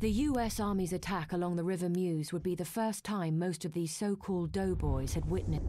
The US Army's attack along the River Meuse would be the first time most of these so-called doughboys had witnessed.